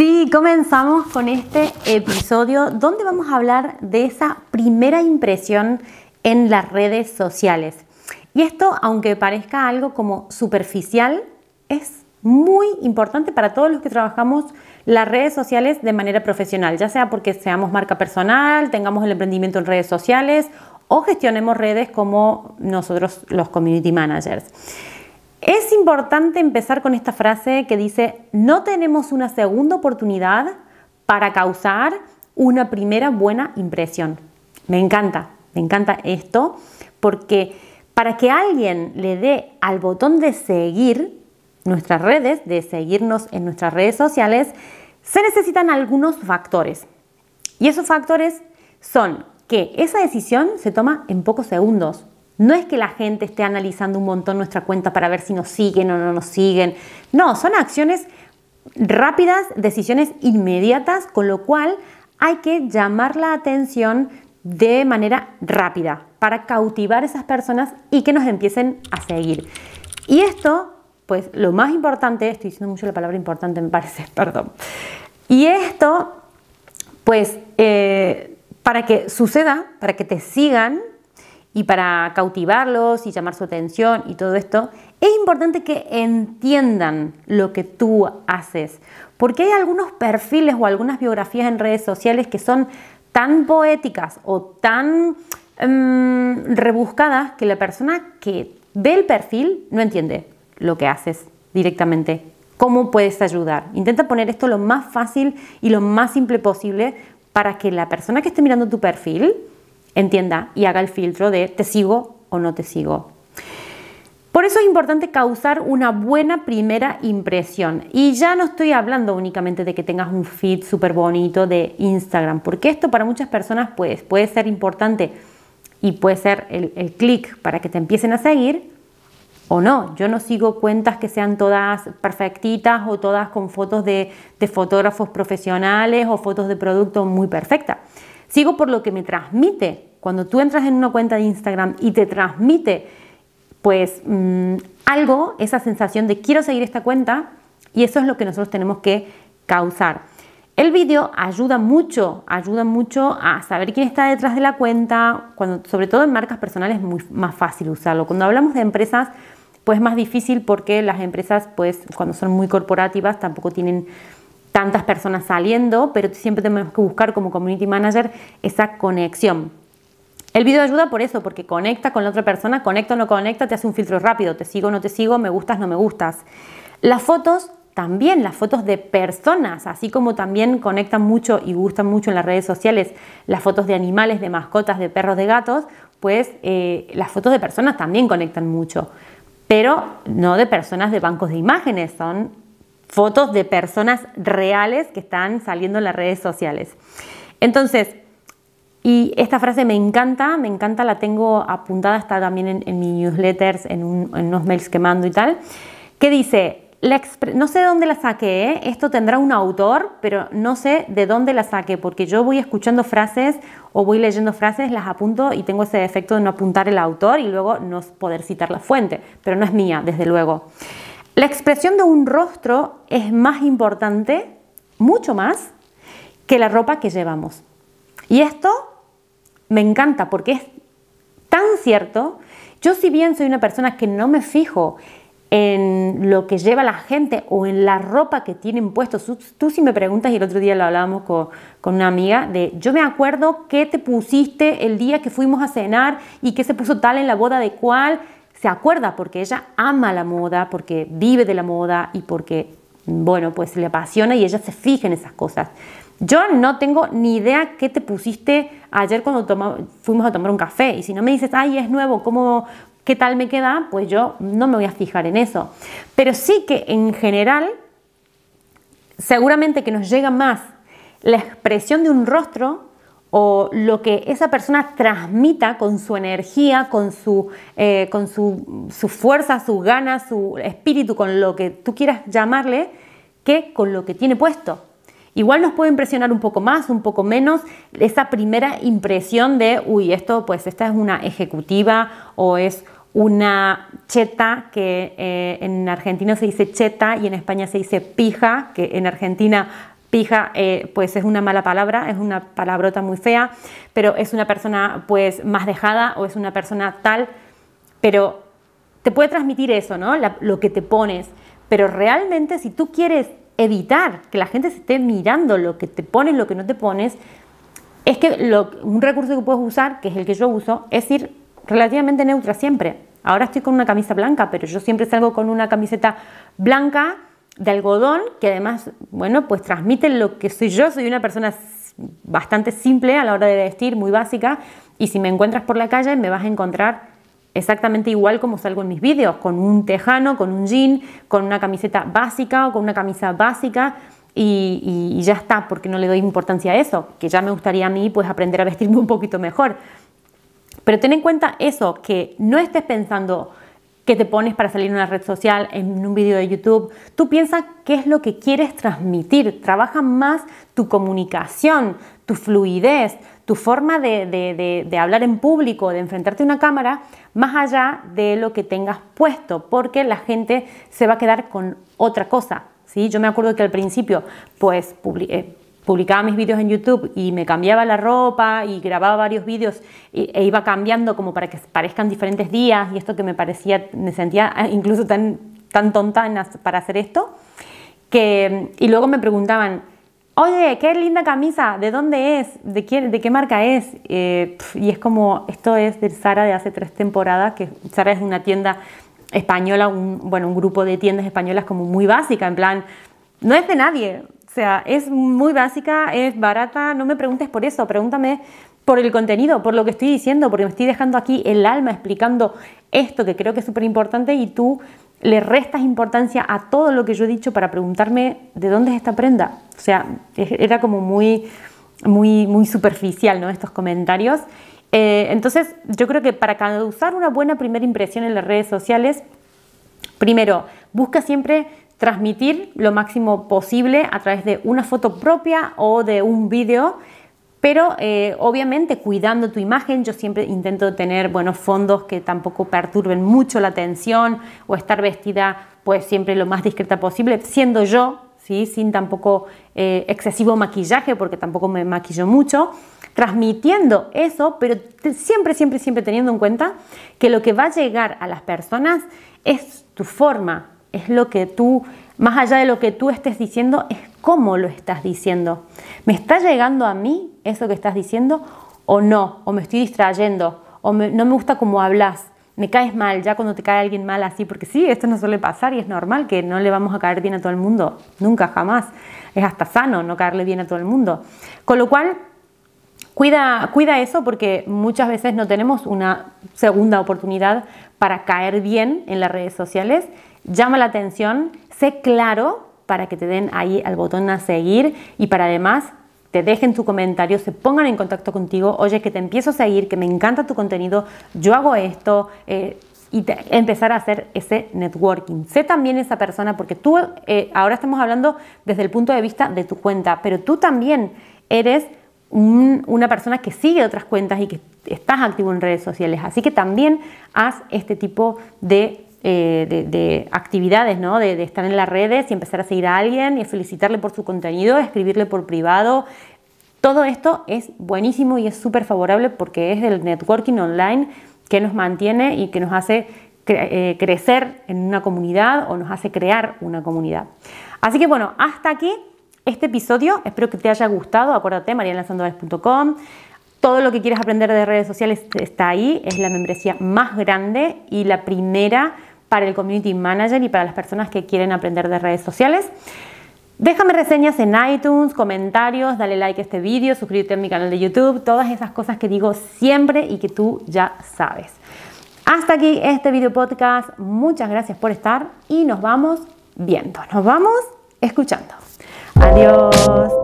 Sí, comenzamos con este episodio donde vamos a hablar de esa primera impresión en las redes sociales. Y esto, aunque parezca algo como superficial, es muy importante para todos los que trabajamos las redes sociales de manera profesional, ya sea porque seamos marca personal, tengamos el emprendimiento en redes sociales o gestionemos redes como nosotros los community managers. Es importante empezar con esta frase que dice, no tenemos una segunda oportunidad para causar una primera buena impresión. Me encanta, me encanta esto, porque para que alguien le dé al botón de seguir nuestras redes, de seguirnos en nuestras redes sociales, se necesitan algunos factores. Y esos factores son que esa decisión se toma en pocos segundos, no es que la gente esté analizando un montón nuestra cuenta para ver si nos siguen o no nos siguen. No, son acciones rápidas, decisiones inmediatas, con lo cual hay que llamar la atención de manera rápida para cautivar a esas personas y que nos empiecen a seguir. Y esto, pues lo más importante, estoy diciendo mucho la palabra importante, me parece, perdón. Y esto, pues, eh, para que suceda, para que te sigan, y para cautivarlos y llamar su atención y todo esto, es importante que entiendan lo que tú haces, porque hay algunos perfiles o algunas biografías en redes sociales que son tan poéticas o tan em, rebuscadas que la persona que ve el perfil no entiende lo que haces directamente. ¿Cómo puedes ayudar? Intenta poner esto lo más fácil y lo más simple posible para que la persona que esté mirando tu perfil entienda y haga el filtro de te sigo o no te sigo. Por eso es importante causar una buena primera impresión. Y ya no estoy hablando únicamente de que tengas un feed súper bonito de Instagram, porque esto para muchas personas pues, puede ser importante y puede ser el, clic para que te empiecen a seguir o no. Yo no sigo cuentas que sean todas perfectitas o todas con fotos de, de fotógrafos profesionales o fotos de producto muy perfectas. Sigo por lo que me transmite. Cuando tú entras en una cuenta de Instagram y te transmite, pues mm, algo, esa sensación de quiero seguir esta cuenta, y eso es lo que nosotros tenemos que causar. El vídeo ayuda mucho, ayuda mucho a saber quién está detrás de la cuenta, cuando, sobre todo en marcas personales es muy más fácil usarlo. Cuando hablamos de empresas, pues es más difícil porque las empresas, pues cuando son muy corporativas, tampoco tienen tantas personas saliendo, pero siempre tenemos que buscar como community manager esa conexión. El video ayuda por eso, porque conecta con la otra persona, conecta o no conecta, te hace un filtro rápido, te sigo o no te sigo, me gustas o no me gustas. Las fotos también, las fotos de personas, así como también conectan mucho y gustan mucho en las redes sociales las fotos de animales, de mascotas, de perros, de gatos, pues eh, las fotos de personas también conectan mucho pero no de personas de bancos de imágenes, son fotos de personas reales que están saliendo en las redes sociales. Entonces, y esta frase me encanta, me encanta, la tengo apuntada, está también en, mis newsletters, en, un, unos mails que mando y tal, que dice, no sé de dónde la saqué, ¿eh? esto tendrá un autor, pero no sé de dónde la saqué, porque yo voy escuchando frases o voy leyendo frases, las apunto y tengo ese defecto de no apuntar el autor y luego no poder citar la fuente, pero no es mía, desde luego. La expresión de un rostro es más importante, mucho más, que la ropa que llevamos. Y esto me encanta porque es tan cierto. Yo si bien soy una persona que no me fijo en lo que lleva la gente o en la ropa que tienen puestos. Tú si me preguntas, y el otro día lo hablábamos con, con, una amiga, de yo me acuerdo qué te pusiste el día que fuimos a cenar y qué se puso tal en la boda de cuál se acuerda porque ella ama la moda, porque vive de la moda y porque, bueno, pues le apasiona y ella se fija en esas cosas. Yo no tengo ni idea qué te pusiste ayer cuando fuimos a tomar un café y si no me dices, ay, es nuevo, ¿cómo, ¿qué tal me queda? Pues yo no me voy a fijar en eso. Pero sí que en general, seguramente que nos llega más la expresión de un rostro o lo que esa persona transmita con su energía, con, su, eh, fuerza, su ganas, su espíritu, con lo que tú quieras llamarle, que con lo que tiene puesto. Igual nos puede impresionar un poco más, un poco menos, esa primera impresión de, uy, esto, pues esta es una ejecutiva o es una cheta, que eh, en Argentina se dice cheta y en España se dice pija, que en Argentina Pija, eh, pues es una mala palabra, es una palabrota muy fea, pero es una persona pues más dejada o es una persona tal, pero te puede transmitir eso, ¿no? lo que te pones. Pero realmente si tú quieres evitar que la gente se esté mirando lo que te pones, lo que no te pones, es que un recurso que puedes usar, que es el que yo uso, es ir relativamente neutra siempre. Ahora estoy con una camisa blanca, pero yo siempre salgo con una camiseta blanca de algodón, que además, bueno, pues transmite lo que soy yo, soy una persona bastante simple a la hora de vestir, muy básica, y si me encuentras por la calle me vas a encontrar exactamente igual como salgo en mis vídeos, con un tejano, con un jean, con una camiseta básica o con una camisa básica. Y, ya está, porque no le doy importancia a eso, que ya me gustaría a mí pues aprender a vestirme un poquito mejor. Pero ten en cuenta eso, que no estés pensando, que te pones para salir en una red social, en un vídeo de YouTube. Tú piensas qué es lo que quieres transmitir. Trabaja más tu comunicación, tu fluidez, tu forma de, hablar en público, de enfrentarte a una cámara, más allá de lo que tengas puesto, porque la gente se va a quedar con otra cosa. ¿sí? Yo me acuerdo que al principio, pues, publiqué eh, publicaba mis vídeos en YouTube y me cambiaba la ropa y grababa varios vídeos e iba cambiando como para que parezcan diferentes días y esto que me parecía, me sentía ah, incluso tan, tan tonta para hacer esto, que, y luego me preguntaban, oye, qué linda camisa, ¿de dónde es? ¿De, quién, de qué marca es? Eh, y es como, esto es de Sara de hace tres temporadas, que Sara es una tienda española, un, bueno, un grupo de tiendas españolas como muy básica, en plan, no es de nadie, o sea, es muy básica, es barata, no me preguntes por eso, pregúntame por el contenido, por lo que estoy diciendo, porque me estoy dejando aquí el alma explicando esto que creo que es súper importante y tú le restas importancia a todo lo que yo he dicho para preguntarme de dónde es esta prenda. O sea, era como muy, muy, muy superficial, ¿no? Estos comentarios. Eh, entonces, yo creo que para causar una buena primera impresión en las redes sociales, primero, busca siempre transmitir lo máximo posible a través de una foto propia o de un vídeo, pero eh, obviamente cuidando tu imagen, yo siempre intento tener buenos fondos que tampoco perturben mucho la atención o estar vestida pues siempre lo más discreta posible, siendo yo, ¿sí? sin tampoco eh, excesivo maquillaje, porque tampoco me maquillo mucho, transmitiendo eso, pero siempre, siempre, siempre teniendo en cuenta que lo que va a llegar a las personas es tu forma es lo que tú, más allá de lo que tú estés diciendo, es cómo lo estás diciendo. ¿Me está llegando a mí eso que estás diciendo o no? ¿O me estoy distrayendo? ¿O no me gusta cómo hablas? me caes mal, ya cuando te cae alguien mal así, porque sí, esto no suele pasar y es normal que no le vamos a caer bien a todo el mundo, nunca, jamás. Es hasta sano no caerle bien a todo el mundo. Con lo cual, cuida, cuida eso porque muchas veces no tenemos una segunda oportunidad para caer bien en las redes sociales llama la atención, sé claro para que te den ahí al botón a seguir y para además te dejen tu comentario, se pongan en contacto contigo, oye, que te empiezo a seguir, que me encanta tu contenido, yo hago esto. Eh, y empezar a hacer ese networking. Sé también esa persona, porque tú, eh, ahora estamos hablando desde el punto de vista de tu cuenta, pero tú también eres una persona que sigue otras cuentas y que estás activo en redes sociales. Así que también haz este tipo de eh, de, actividades, ¿no? De, estar en las redes y empezar a seguir a alguien y felicitarle por su contenido, escribirle por privado. Todo esto es buenísimo y es súper favorable porque es el networking online que nos mantiene y que nos hace eh, crecer en una comunidad o nos hace crear una comunidad. Así que bueno, hasta aquí este episodio. Espero que te haya gustado. Acuérdate, marianasandovales.com. Todo lo que quieres aprender de redes sociales está ahí. Es la membresía más grande y la primera para el Community Manager y para las personas que quieren aprender de redes sociales. Déjame reseñas en iTunes, comentarios, dale like a este vídeo, suscríbete a mi canal de YouTube, todas esas cosas que digo siempre y que tú ya sabes. Hasta aquí este video podcast, muchas gracias por estar y nos vamos viendo, nos vamos escuchando. Adiós.